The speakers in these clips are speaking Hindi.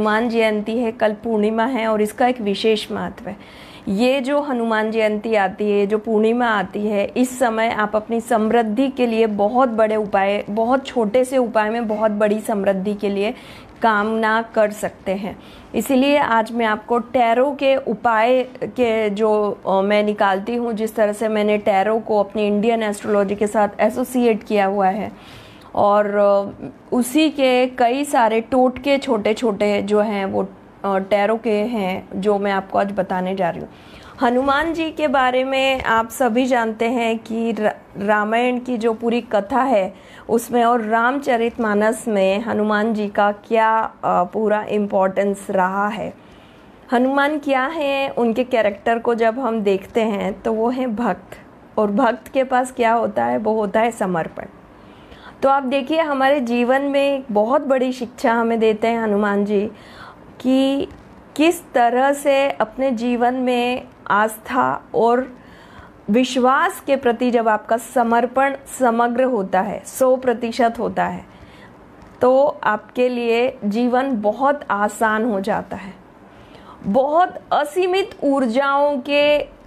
हनुमान जयंती है कल पूर्णिमा है और इसका एक विशेष महत्व है ये जो हनुमान जयंती आती है जो पूर्णिमा आती है इस समय आप अपनी समृद्धि के लिए बहुत बड़े उपाय बहुत छोटे से उपाय में बहुत बड़ी समृद्धि के लिए कामना कर सकते हैं इसीलिए आज मैं आपको टैरो के उपाय के जो मैं निकालती हूँ जिस तरह से मैंने टैरो को अपनी इंडियन एस्ट्रोलॉजी के साथ एसोसिएट किया हुआ है और उसी के कई सारे टोटके छोटे छोटे जो हैं वो टैरो के हैं जो मैं आपको आज बताने जा रही हूँ हनुमान जी के बारे में आप सभी जानते हैं कि रामायण की जो पूरी कथा है उसमें और रामचरित मानस में हनुमान जी का क्या पूरा इम्पोर्टेंस रहा है हनुमान क्या है उनके कैरेक्टर को जब हम देखते हैं तो वो हैं भक्त और भक्त के पास क्या होता है वो होता है समर्पण तो आप देखिए हमारे जीवन में एक बहुत बड़ी शिक्षा हमें देते हैं हनुमान जी कि किस तरह से अपने जीवन में आस्था और विश्वास के प्रति जब आपका समर्पण समग्र होता है सौ प्रतिशत होता है तो आपके लिए जीवन बहुत आसान हो जाता है बहुत असीमित ऊर्जाओं के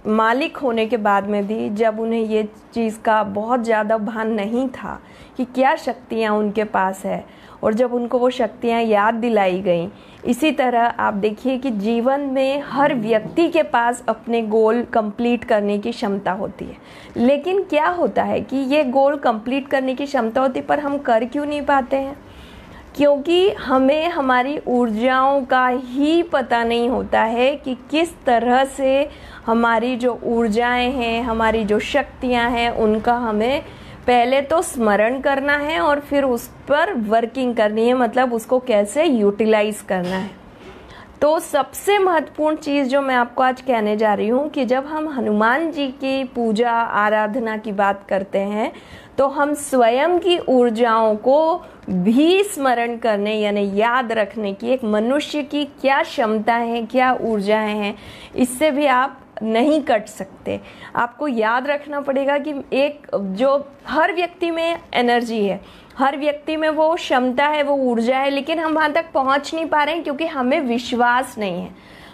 मालिक होने के बाद में भी जब उन्हें ये चीज़ का बहुत ज़्यादा भान नहीं था कि क्या शक्तियाँ उनके पास है और जब उनको वो शक्तियाँ याद दिलाई गई इसी तरह आप देखिए कि जीवन में हर व्यक्ति के पास अपने गोल कंप्लीट करने की क्षमता होती है लेकिन क्या होता है कि ये गोल कंप्लीट करने की क्षमता होती पर हम कर क्यों नहीं पाते हैं क्योंकि हमें हमारी ऊर्जाओं का ही पता नहीं होता है कि किस तरह से हमारी जो ऊर्जाएं हैं हमारी जो शक्तियां हैं उनका हमें पहले तो स्मरण करना है और फिर उस पर वर्किंग करनी है मतलब उसको कैसे यूटिलाइज करना है तो सबसे महत्वपूर्ण चीज़ जो मैं आपको आज कहने जा रही हूँ कि जब हम हनुमान जी की पूजा आराधना की बात करते हैं तो हम स्वयं की ऊर्जाओं को भी स्मरण करने यानी याद रखने की एक मनुष्य की क्या क्षमता है क्या ऊर्जाएं हैं इससे भी आप नहीं कट सकते आपको याद रखना पड़ेगा कि एक जो हर व्यक्ति में एनर्जी है हर व्यक्ति में वो क्षमता है वो ऊर्जा है लेकिन हम वहाँ तक पहुँच नहीं पा रहे हैं क्योंकि हमें विश्वास नहीं है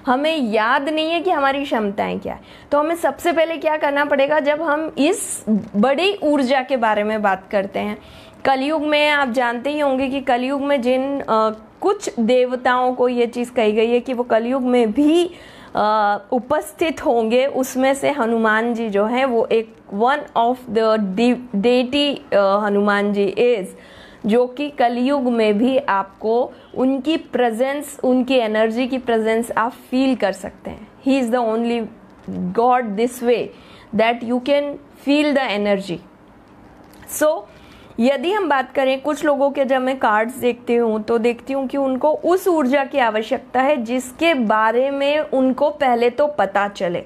हमें याद नहीं है कि हमारी क्षमताएं क्या है तो हमें सबसे पहले क्या करना पड़ेगा जब हम इस बड़ी ऊर्जा के बारे में बात करते हैं कलयुग में आप जानते ही होंगे कि कलयुग में जिन आ, कुछ देवताओं को ये चीज़ कही गई है कि वो कलयुग में भी आ, उपस्थित होंगे उसमें से हनुमान जी जो हैं वो एक one of the deity Hanuman ji is जो कि कलयुग में भी आपको उनकी प्रेजेंस उनकी एनर्जी की प्रेजेंस आप फील कर सकते हैं he is the only god this way that you can feel the energy so यदि हम बात करें कुछ लोगों के जब मैं कार्ड्स देखती हूँ तो देखती हूँ कि उनको उस ऊर्जा की आवश्यकता है जिसके बारे में उनको पहले तो पता चले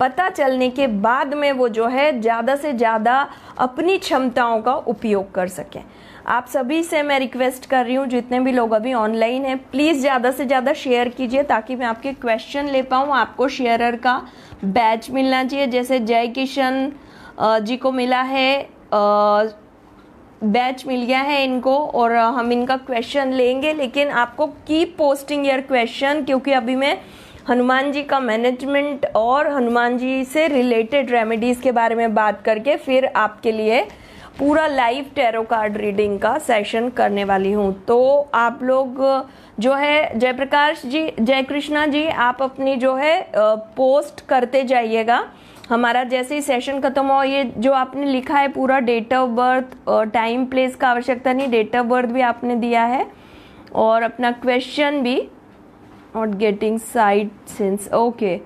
पता चलने के बाद में वो जो है ज़्यादा से ज़्यादा अपनी क्षमताओं का उपयोग कर सकें आप सभी से मैं रिक्वेस्ट कर रही हूँ जितने भी लोग अभी ऑनलाइन हैं प्लीज़ ज़्यादा से ज़्यादा शेयर कीजिए ताकि मैं आपके क्वेश्चन ले पाऊँ आपको शेयरर का बैच मिलना चाहिए जैसे जय किशन जी को मिला है बैच मिल गया है इनको और हम इनका क्वेश्चन लेंगे लेकिन आपको कीप पोस्टिंग योर क्वेश्चन क्योंकि अभी मैं हनुमान जी का मैनेजमेंट और हनुमान जी से रिलेटेड रेमेडीज़ के बारे में बात करके फिर आपके लिए पूरा लाइव टैरो कार्ड रीडिंग का सेशन करने वाली हूँ तो आप लोग जो है जयप्रकाश जी जय कृष्णा जी आप अपनी जो है पोस्ट करते जाइएगा हमारा जैसे ही सेशन खत्म हो ये जो आपने लिखा है पूरा date of birth time place का आवश्यकता नहीं डेट ऑफ बर्थ भी आपने दिया है और अपना क्वेश्चन भी not getting side since okay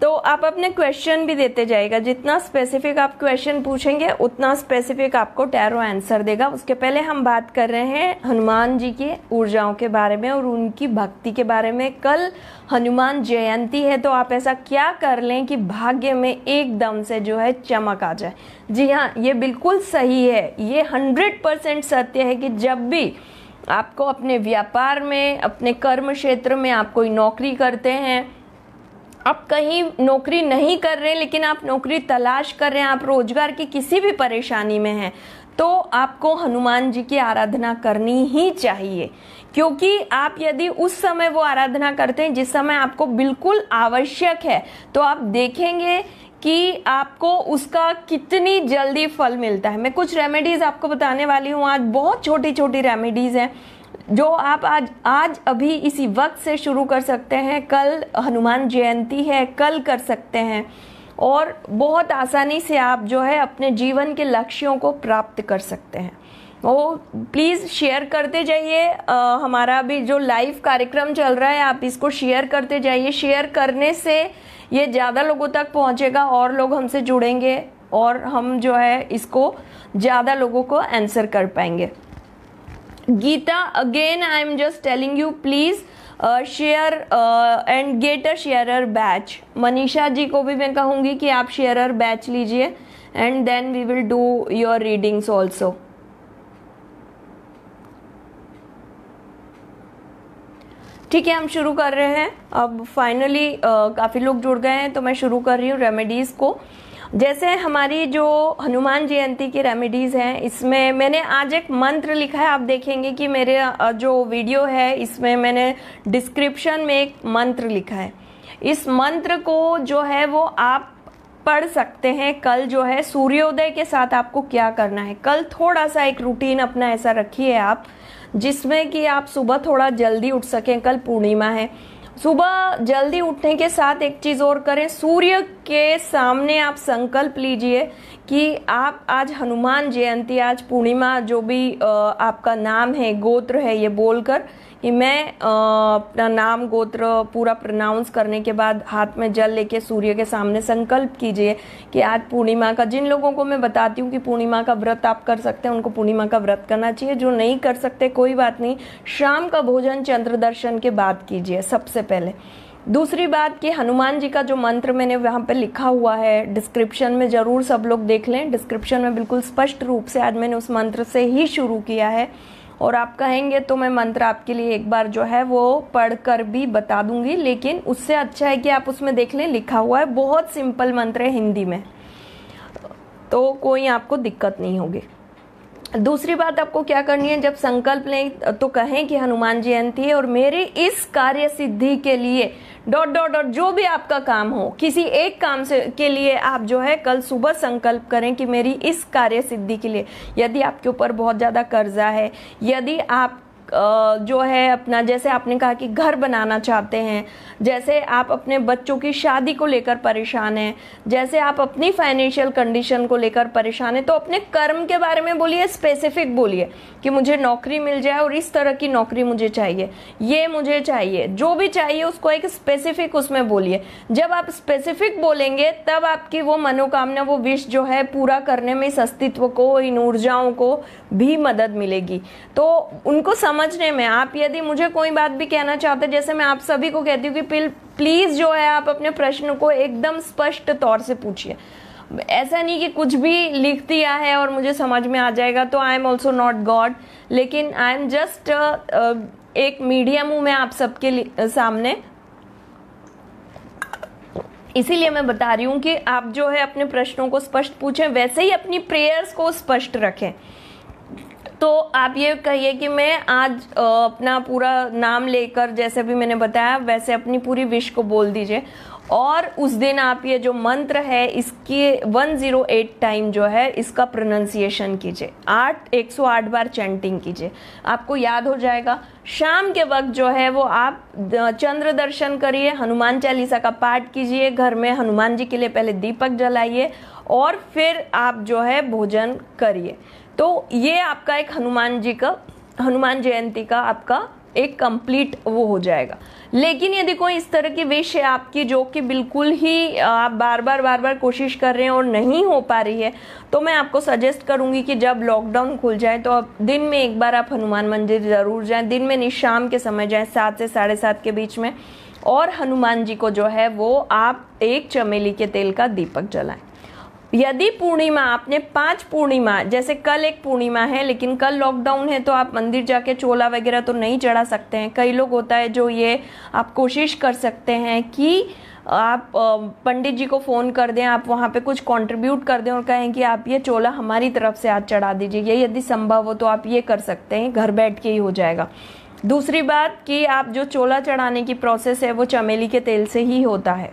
तो आप अपने क्वेश्चन भी देते जाएगा जितना स्पेसिफिक आप क्वेश्चन पूछेंगे उतना स्पेसिफिक आपको टैरो आंसर देगा उसके पहले हम बात कर रहे हैं हनुमान जी के ऊर्जाओं के बारे में और उनकी भक्ति के बारे में कल हनुमान जयंती है तो आप ऐसा क्या कर लें कि भाग्य में एकदम से जो है चमक आ जाए जी हाँ ये बिल्कुल सही है ये हंड्रेड परसेंट सत्य है कि जब भी आपको अपने व्यापार में अपने कर्म क्षेत्र में आप कोई नौकरी करते हैं आप कहीं नौकरी नहीं कर रहे लेकिन आप नौकरी तलाश कर रहे हैं आप रोजगार की किसी भी परेशानी में हैं तो आपको हनुमान जी की आराधना करनी ही चाहिए क्योंकि आप यदि उस समय वो आराधना करते हैं जिस समय आपको बिल्कुल आवश्यक है तो आप देखेंगे कि आपको उसका कितनी जल्दी फल मिलता है मैं कुछ रेमेडीज़ आपको बताने वाली हूँ आज बहुत छोटी छोटी रेमेडीज़ हैं जो आप आज आज अभी इसी वक्त से शुरू कर सकते हैं कल हनुमान जयंती है कल कर सकते हैं और बहुत आसानी से आप जो है अपने जीवन के लक्ष्यों को प्राप्त कर सकते हैं ओ प्लीज़ शेयर करते जाइए हमारा भी जो लाइव कार्यक्रम चल रहा है आप इसको शेयर करते जाइए शेयर करने से ये ज़्यादा लोगों तक पहुंचेगा और लोग हमसे जुड़ेंगे और हम जो है इसको ज़्यादा लोगों को आंसर कर पाएंगे Geeta again I am just telling you please share and get a sharer batch Manisha ji को भी मैं कहूंगी कि आप शेयरर बैच लीजिए and then we will do your readings also ठीक है हम शुरू कर रहे हैं अब फाइनली uh, काफी लोग जुड़ गए हैं तो मैं शुरू कर रही हूँ रेमेडीज को uh, जैसे हमारी जो हनुमान जयंती की रेमेडीज़ हैं इसमें मैंने आज एक मंत्र लिखा है आप देखेंगे कि मेरे जो वीडियो है इसमें मैंने डिस्क्रिप्शन में एक मंत्र लिखा है इस मंत्र को जो है वो आप पढ़ सकते हैं कल जो है सूर्योदय के साथ आपको क्या करना है कल थोड़ा सा एक रूटीन अपना ऐसा रखिए आप जिसमें कि आप सुबह थोड़ा जल्दी उठ सकें कल पूर्णिमा है सुबह जल्दी उठने के साथ एक चीज़ और करें सूर्य के सामने आप संकल्प लीजिए कि आप आज हनुमान जयंती आज पूर्णिमा जो भी आपका नाम है गोत्र है ये बोलकर कि मैं अपना नाम गोत्र पूरा प्रनाउंस करने के बाद हाथ में जल लेके सूर्य के सामने संकल्प कीजिए कि आज पूर्णिमा का जिन लोगों को मैं बताती हूँ कि पूर्णिमा का व्रत आप कर सकते हैं उनको पूर्णिमा का व्रत करना चाहिए जो नहीं कर सकते कोई बात नहीं शाम का भोजन चंद्र दर्शन के बाद कीजिए सबसे पहले दूसरी बात कि हनुमान जी का जो मंत्र मैंने वहाँ पे लिखा हुआ है डिस्क्रिप्शन में ज़रूर सब लोग देख लें डिस्क्रिप्शन में बिल्कुल स्पष्ट रूप से आज मैंने उस मंत्र से ही शुरू किया है और आप कहेंगे तो मैं मंत्र आपके लिए एक बार जो है वो पढ़कर भी बता दूंगी लेकिन उससे अच्छा है कि आप उसमें देख लें लिखा हुआ है बहुत सिंपल मंत्र है हिंदी में तो कोई आपको दिक्कत नहीं होगी दूसरी बात आपको क्या करनी है जब संकल्प लें तो कहें कि हनुमान जयंती है और मेरे इस कार्य सिद्धि के लिए डॉट डॉट डॉट जो भी आपका काम हो किसी एक काम से के लिए आप जो है कल सुबह संकल्प करें कि मेरी इस कार्य सिद्धि के लिए यदि आपके ऊपर बहुत ज़्यादा कर्जा है यदि आप जो है अपना जैसे आपने कहा कि घर बनाना चाहते हैं जैसे आप अपने बच्चों की शादी को लेकर परेशान हैं जैसे आप अपनी फाइनेंशियल कंडीशन को लेकर परेशान हैं तो अपने कर्म के बारे में बोलिए स्पेसिफिक बोलिए कि मुझे नौकरी मिल जाए और इस तरह की नौकरी मुझे चाहिए ये मुझे चाहिए जो भी चाहिए उसको एक स्पेसिफिक उसमें बोलिए जब आप स्पेसिफिक बोलेंगे तब आपकी वो मनोकामना वो विश जो है पूरा करने में इस अस्तित्व को इन ऊर्जाओं को भी मदद मिलेगी तो उनको समझ समझने में आप यदि मुझे कोई बात भी कहना चाहते जैसे मैं आप सभी को कहती हूँ कि प्लीज़ जो है आप अपने प्रश्न को एकदम स्पष्ट तौर से पूछिए ऐसा नहीं कि कुछ भी लिख दिया है और मुझे समझ में आ जाएगा तो I am also not god लेकिन आई एम जस्ट एक मीडियम हूं मैं आप सबके सामने इसीलिए मैं बता रही हूं कि आप जो है अपने प्रश्नों को स्पष्ट पूछें वैसे ही अपनी प्रेयर्स को स्पष्ट रखें तो आप ये कहिए कि मैं आज अपना पूरा नाम लेकर जैसे भी मैंने बताया वैसे अपनी पूरी विश को बोल दीजिए और उस दिन आप ये जो मंत्र है इसके 108 टाइम जो है इसका प्रोनाउंसिएशन कीजिए आठ 108 बार चैंटिंग कीजिए आपको याद हो जाएगा शाम के वक्त जो है वो आप चंद्र दर्शन करिए हनुमान चालीसा का पाठ कीजिए घर में हनुमान जी के लिए पहले दीपक जलाइए और फिर आप जो है भोजन करिए तो ये आपका एक हनुमान जी का हनुमान जयंती का आपका एक कंप्लीट वो हो जाएगा लेकिन यदि कोई इस तरह की विश है आपकी जो कि बिल्कुल ही आप बार बार बार बार कोशिश कर रहे हैं और नहीं हो पा रही है तो मैं आपको सजेस्ट करूंगी कि जब लॉकडाउन खुल जाए तो आप दिन में एक बार आप हनुमान मंदिर ज़रूर जाएं दिन में नहीं शाम के समय जाएं सात से साढ़े सात के बीच में और हनुमान जी को जो है वो आप एक चमेली के तेल का दीपक जलाएं यदि पूर्णिमा आपने पांच पूर्णिमा जैसे कल एक पूर्णिमा है लेकिन कल लॉकडाउन है तो आप मंदिर जाके चोला वगैरह तो नहीं चढ़ा सकते हैं कई लोग होता है जो ये आप कोशिश कर सकते हैं कि आप पंडित जी को फ़ोन कर दें आप वहाँ पे कुछ कंट्रीब्यूट कर दें और कहें कि आप ये चोला हमारी तरफ से आज चढ़ा दीजिए ये यदि संभव हो तो आप ये कर सकते हैं घर बैठ के ही हो जाएगा दूसरी बात कि आप जो चोला चढ़ाने की प्रोसेस है वो चमेली के तेल से ही होता है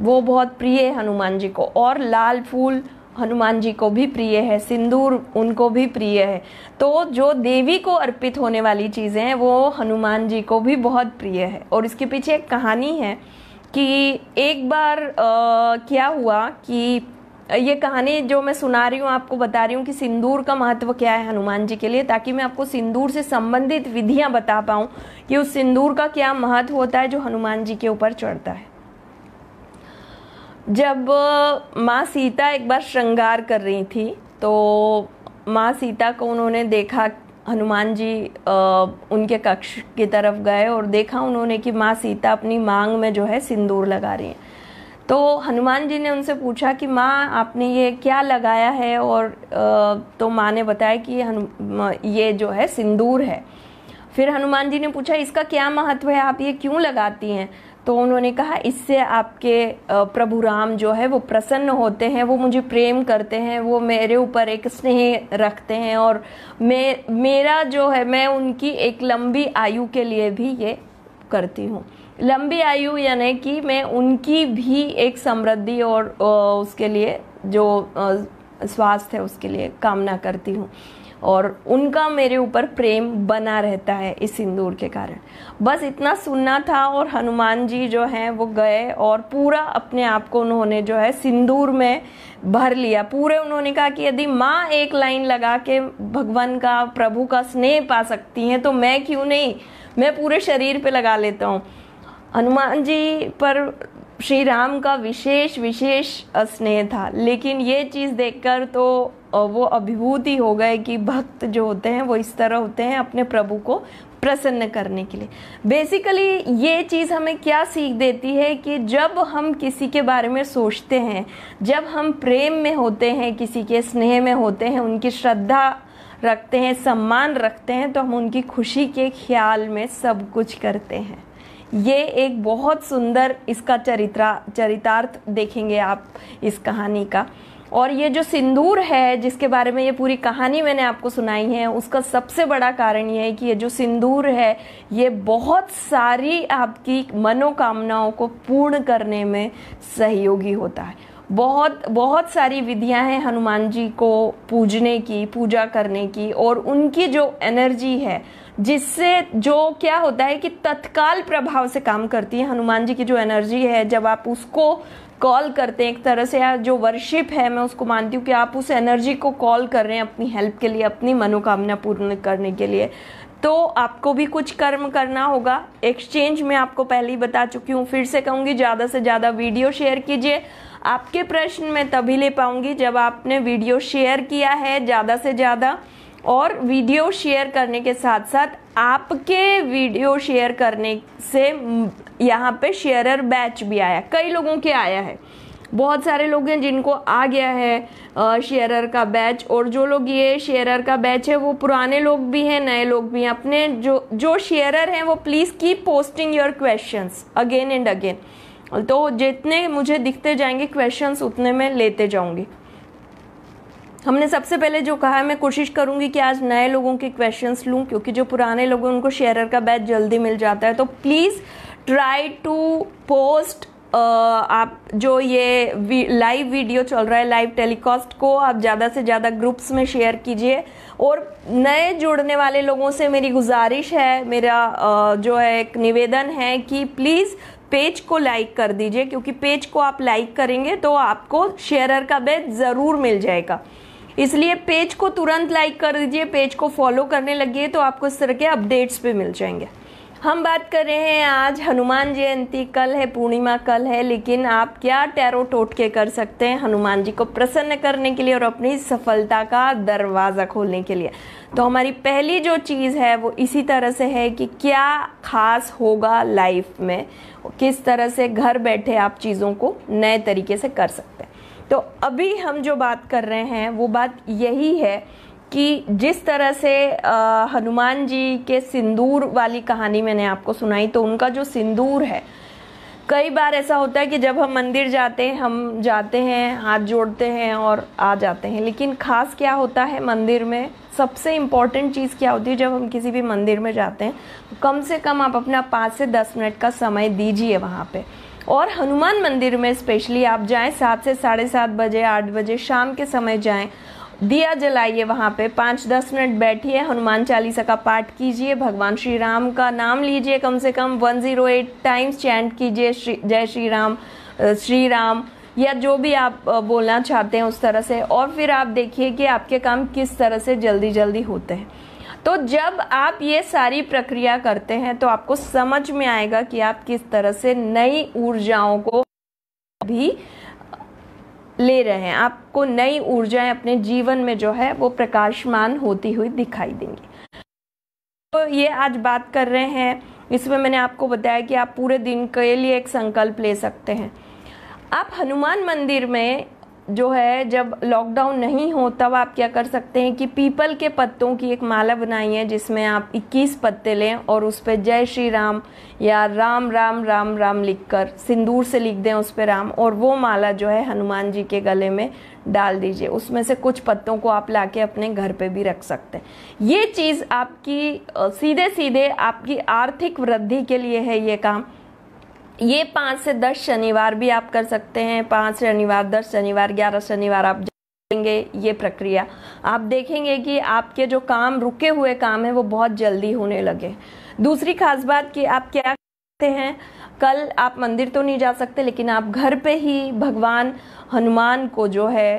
वो बहुत प्रिय है हनुमान जी को और लाल फूल हनुमान जी को भी प्रिय है सिंदूर उनको भी प्रिय है तो जो देवी को अर्पित होने वाली चीज़ें हैं वो हनुमान जी को भी बहुत प्रिय है और इसके पीछे एक कहानी है कि एक बार आ, क्या हुआ कि ये कहानी जो मैं सुना रही हूँ आपको बता रही हूँ कि सिंदूर का महत्व क्या है हनुमान जी के लिए ताकि मैं आपको सिंदूर से संबंधित विधियाँ बता पाऊँ कि उस सिंदूर का क्या महत्व होता है जो हनुमान जी के ऊपर चढ़ता है जब माँ सीता एक बार श्रृंगार कर रही थी तो माँ सीता को उन्होंने देखा हनुमान जी उनके कक्ष की तरफ गए और देखा उन्होंने कि माँ सीता अपनी मांग में जो है सिंदूर लगा रही हैं तो हनुमान जी ने उनसे पूछा कि माँ आपने ये क्या लगाया है और तो माँ ने बताया कि ये जो है सिंदूर है फिर हनुमान जी ने पूछा इसका क्या महत्व है आप ये क्यों लगाती हैं तो उन्होंने कहा इससे आपके प्रभु राम जो है वो प्रसन्न होते हैं वो मुझे प्रेम करते हैं वो मेरे ऊपर एक स्नेह रखते हैं और मे मेरा जो है मैं उनकी एक लंबी आयु के लिए भी ये करती हूँ लंबी आयु यानी कि मैं उनकी भी एक समृद्धि और उसके लिए जो स्वास्थ्य है उसके लिए कामना करती हूँ और उनका मेरे ऊपर प्रेम बना रहता है इस सिंदूर के कारण बस इतना सुनना था और हनुमान जी जो हैं वो गए और पूरा अपने आप को उन्होंने जो है सिंदूर में भर लिया पूरे उन्होंने कहा कि यदि माँ एक लाइन लगा के भगवान का प्रभु का स्नेह पा सकती हैं तो मैं क्यों नहीं मैं पूरे शरीर पे लगा लेता हूँ हनुमान जी पर श्री राम का विशेष विशेष स्नेह था लेकिन ये चीज़ देखकर तो वो अभिभूत ही हो गए कि भक्त जो होते हैं वो इस तरह होते हैं अपने प्रभु को प्रसन्न करने के लिए बेसिकली ये चीज़ हमें क्या सीख देती है कि जब हम किसी के बारे में सोचते हैं जब हम प्रेम में होते हैं किसी के स्नेह में होते हैं उनकी श्रद्धा रखते हैं सम्मान रखते हैं तो हम उनकी खुशी के ख्याल में सब कुछ करते हैं ये एक बहुत सुंदर इसका चरित्रा चरितार्थ देखेंगे आप इस कहानी का और ये जो सिंदूर है जिसके बारे में ये पूरी कहानी मैंने आपको सुनाई है उसका सबसे बड़ा कारण ये है कि ये जो सिंदूर है ये बहुत सारी आपकी मनोकामनाओं को पूर्ण करने में सहयोगी होता है बहुत बहुत सारी विधियां हैं हनुमान जी को पूजने की पूजा करने की और उनकी जो एनर्जी है जिससे जो क्या होता है कि तत्काल प्रभाव से काम करती है हनुमान जी की जो एनर्जी है जब आप उसको कॉल करते हैं एक तरह से यार जो वर्शिप है मैं उसको मानती हूँ कि आप उस एनर्जी को कॉल कर रहे हैं अपनी हेल्प के लिए अपनी मनोकामना पूर्ण करने के लिए तो आपको भी कुछ कर्म करना होगा एक्सचेंज में आपको पहले ही बता चुकी हूँ फिर से कहूँगी ज़्यादा से ज़्यादा वीडियो शेयर कीजिए आपके प्रश्न मैं तभी ले पाऊंगी जब आपने वीडियो शेयर किया है ज़्यादा से ज़्यादा और वीडियो शेयर करने के साथ साथ आपके वीडियो शेयर करने से यहाँ पे शेयरर बैच भी आया कई लोगों के आया है बहुत सारे लोग हैं जिनको आ गया है शेयरर का बैच और जो लोग ये शेयरर का बैच है वो पुराने लोग भी हैं नए लोग भी हैं अपने जो जो शेयरर हैं वो please keep posting your questions again and again तो जितने मुझे दिखते जाएंगे क्वेश्चंस उतने मैं लेते जाऊंगी हमने सबसे पहले जो कहा है मैं कोशिश करूंगी कि आज नए लोगों के क्वेश्चंस लूं क्योंकि जो पुराने लोग हैं उनको शेयरर का बैच जल्दी मिल जाता है तो प्लीज़ ट्राई टू पोस्ट आप जो ये वी, लाइव वीडियो चल रहा है लाइव टेलीकास्ट को आप ज़्यादा से ज़्यादा ग्रुप्स में शेयर कीजिए और नए जुड़ने वाले लोगों से मेरी गुजारिश है मेरा जो है एक निवेदन है कि प्लीज़ पेज को लाइक कर दीजिए क्योंकि पेज को आप लाइक करेंगे तो आपको शेयरर का बेच ज़रूर मिल जाएगा इसलिए पेज को तुरंत लाइक कर दीजिए पेज को फॉलो करने लगिए तो आपको इस तरह के अपडेट्स भी मिल जाएंगे हम बात कर रहे हैं आज हनुमान जयंती कल है पूर्णिमा कल है लेकिन आप क्या टैरो टोटके कर सकते हैं हनुमान जी को प्रसन्न करने के लिए और अपनी सफलता का दरवाज़ा खोलने के लिए तो हमारी पहली जो चीज़ है वो इसी तरह से है कि क्या खास होगा लाइफ में किस तरह से घर बैठे आप चीज़ों को नए तरीके से कर सकते हैं तो अभी हम जो बात कर रहे हैं वो बात यही है कि जिस तरह से हनुमान जी के सिंदूर वाली कहानी मैंने आपको सुनाई तो उनका जो सिंदूर है कई बार ऐसा होता है कि जब हम मंदिर जाते हैं हम जाते हैं हाथ जोड़ते हैं और आ जाते हैं लेकिन ख़ास क्या होता है मंदिर में सबसे इम्पॉर्टेंट चीज़ क्या होती है जब हम किसी भी मंदिर में जाते हैं तो कम से कम आप अपना पाँच से दस मिनट का समय दीजिए वहाँ पे और हनुमान मंदिर में स्पेशली आप जाएं सात से साढ़े सात बजे आठ बजे शाम के समय जाएं दिया जलाइए वहाँ पे पाँच दस मिनट बैठिए हनुमान चालीसा का पाठ कीजिए भगवान श्री राम का नाम लीजिए कम से कम one zero eight times chant कीजिए श्री जय श्री राम श्री राम या जो भी आप बोलना चाहते हैं उस तरह से और फिर आप देखिए कि आपके काम किस तरह से जल्दी जल्दी होते हैं तो जब आप ये सारी प्रक्रिया करते हैं तो आपको समझ में आएगा कि आप किस तरह से नई ऊर्जाओं को भी ले रहे हैं आपको नई ऊर्जाएं अपने जीवन में जो है वो प्रकाशमान होती हुई दिखाई देंगी तो ये आज बात कर रहे हैं इसमें मैंने आपको बताया कि आप पूरे दिन के लिए एक संकल्प ले सकते हैं आप हनुमान मंदिर में जो है जब लॉकडाउन नहीं हो तब आप क्या कर सकते हैं कि पीपल के पत्तों की एक माला बनाई है जिसमें आप 21 पत्ते लें और उस पर जय श्री राम या राम राम राम राम लिखकर सिंदूर से लिख दें उस पर राम और वो माला जो है हनुमान जी के गले में डाल दीजिए उसमें से कुछ पत्तों को आप लाके अपने घर पे भी रख सकते हैं ये चीज़ आपकी सीधे सीधे आपकी आर्थिक वृद्धि के लिए है ये काम ये पाँच से दस शनिवार भी आप कर सकते हैं पाँच शनिवार दस शनिवार ग्यारह शनिवार आप जाएंगे ये प्रक्रिया आप देखेंगे कि आपके जो काम रुके हुए काम है वो बहुत जल्दी होने लगे दूसरी खास बात कि आप क्या करते हैं कल आप मंदिर तो नहीं जा सकते लेकिन आप घर पे ही भगवान हनुमान को जो है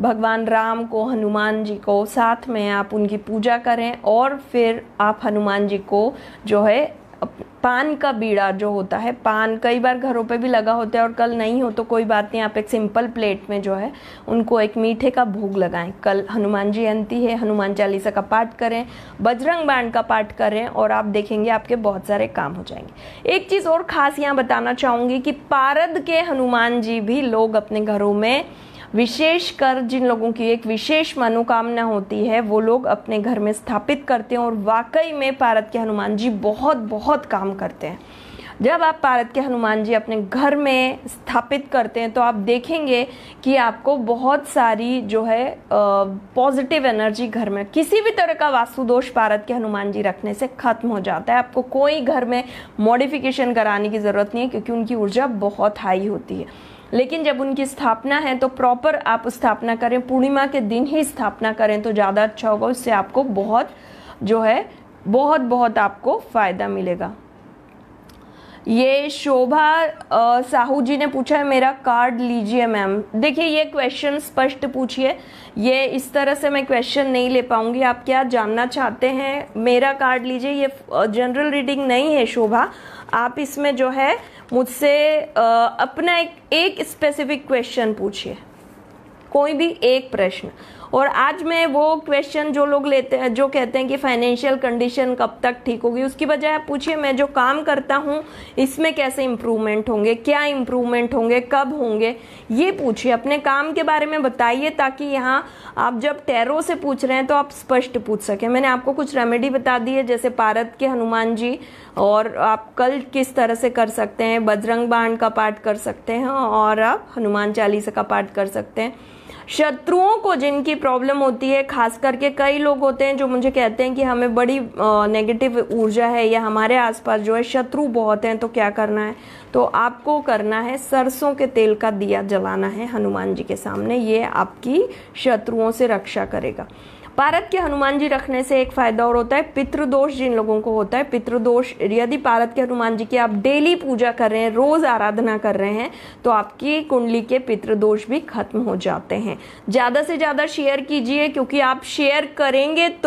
भगवान राम को हनुमान जी को साथ में आप उनकी पूजा करें और फिर आप हनुमान जी को जो है पान का बीड़ा जो होता है पान कई बार घरों पे भी लगा होता है और कल नहीं हो तो कोई बात नहीं आप एक सिंपल प्लेट में जो है उनको एक मीठे का भोग लगाएं कल हनुमान जयंती है हनुमान चालीसा का पाठ करें बजरंग बाण का पाठ करें और आप देखेंगे आपके बहुत सारे काम हो जाएंगे एक चीज़ और ख़ास यहाँ बताना चाहूँगी कि पारद के हनुमान जी भी लोग अपने घरों में विशेषकर जिन लोगों की एक विशेष मनोकामना होती है वो लोग अपने घर में स्थापित करते हैं और वाकई में भारत के हनुमान जी बहुत बहुत काम करते हैं जब आप भारत के हनुमान जी अपने घर में स्थापित करते हैं तो आप देखेंगे कि आपको बहुत सारी जो है पॉजिटिव एनर्जी घर में किसी भी तरह का वास्तुदोष भारत के हनुमान जी रखने से खत्म हो जाता है आपको कोई घर में मॉडिफिकेशन कराने की ज़रूरत नहीं है क्योंकि उनकी ऊर्जा बहुत हाई होती है लेकिन जब उनकी स्थापना है तो प्रॉपर आप स्थापना करें पूर्णिमा के दिन ही स्थापना करें तो ज़्यादा अच्छा होगा उससे आपको बहुत जो है बहुत बहुत आपको फ़ायदा मिलेगा ये शोभा साहू जी ने पूछा है मेरा कार्ड लीजिए मैम देखिए ये क्वेश्चन स्पष्ट पूछिए ये इस तरह से मैं क्वेश्चन नहीं ले पाऊंगी आप क्या जानना चाहते हैं मेरा कार्ड लीजिए ये जनरल रीडिंग नहीं है शोभा आप इसमें जो है मुझसे अपना एक एक स्पेसिफिक क्वेश्चन पूछिए कोई भी एक प्रश्न और आज मैं वो क्वेश्चन जो लोग लेते हैं जो कहते हैं कि फाइनेंशियल कंडीशन कब तक ठीक होगी उसकी बजाय आप पूछिए मैं जो काम करता हूँ इसमें कैसे इम्प्रूवमेंट होंगे क्या इम्प्रूवमेंट होंगे कब होंगे ये पूछिए अपने काम के बारे में बताइए ताकि यहाँ आप जब टैरो से पूछ रहे हैं तो आप स्पष्ट पूछ सकें मैंने आपको कुछ रेमेडी बता दी है जैसे पारत के हनुमान जी और आप कल किस तरह से कर सकते हैं बजरंग बाण का पाठ कर सकते हैं और आप हनुमान चालीसा का पाठ कर सकते हैं शत्रुओं को जिनकी प्रॉब्लम होती है खास करके कई लोग होते हैं जो मुझे कहते हैं कि हमें बड़ी नेगेटिव ऊर्जा है या हमारे आसपास जो है शत्रु बहुत हैं तो क्या करना है तो आपको करना है सरसों के तेल का दिया जलाना है हनुमान जी के सामने ये आपकी शत्रुओं से रक्षा करेगा पारत के हनुमान जी रखने से एक फ़ायदा और होता है पितृदोष जिन लोगों को होता है पितृदोष यदि पारत के हनुमान जी की आप डेली पूजा कर रहे हैं रोज़ आराधना कर रहे हैं तो आपकी कुंडली के पितृदोष भी खत्म हो जाते हैं ज़्यादा से ज़्यादा शेयर कीजिए क्योंकि आप शेयर करेंगे तो